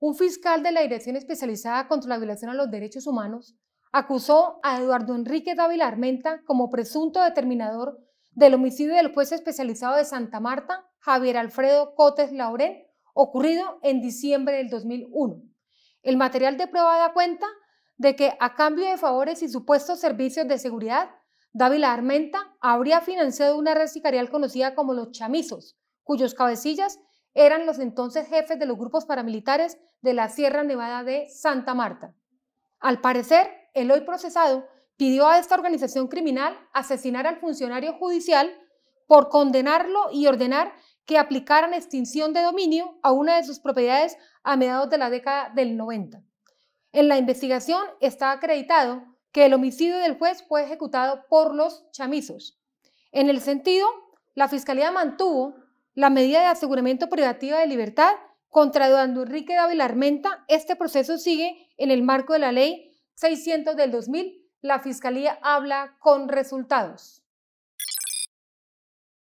un fiscal de la Dirección Especializada contra la Violación a los Derechos Humanos acusó a Eduardo Enrique Dávila Armenta como presunto determinador del homicidio del juez especializado de Santa Marta, Javier Alfredo Cotes Lauren, ocurrido en diciembre del 2001. El material de prueba da cuenta de que a cambio de favores y supuestos servicios de seguridad, Dávila Armenta habría financiado una red sicarial conocida como los chamizos, cuyos cabecillas eran los entonces jefes de los grupos paramilitares de la Sierra Nevada de Santa Marta. Al parecer, el hoy procesado pidió a esta organización criminal asesinar al funcionario judicial por condenarlo y ordenar que aplicaran extinción de dominio a una de sus propiedades a mediados de la década del 90. En la investigación está acreditado que el homicidio del juez fue ejecutado por los chamizos. En el sentido, la Fiscalía mantuvo la medida de aseguramiento privativa de libertad contra Eduardo Enrique Dávila Armenta, este proceso sigue en el marco de la ley 600 del 2000. La Fiscalía habla con resultados.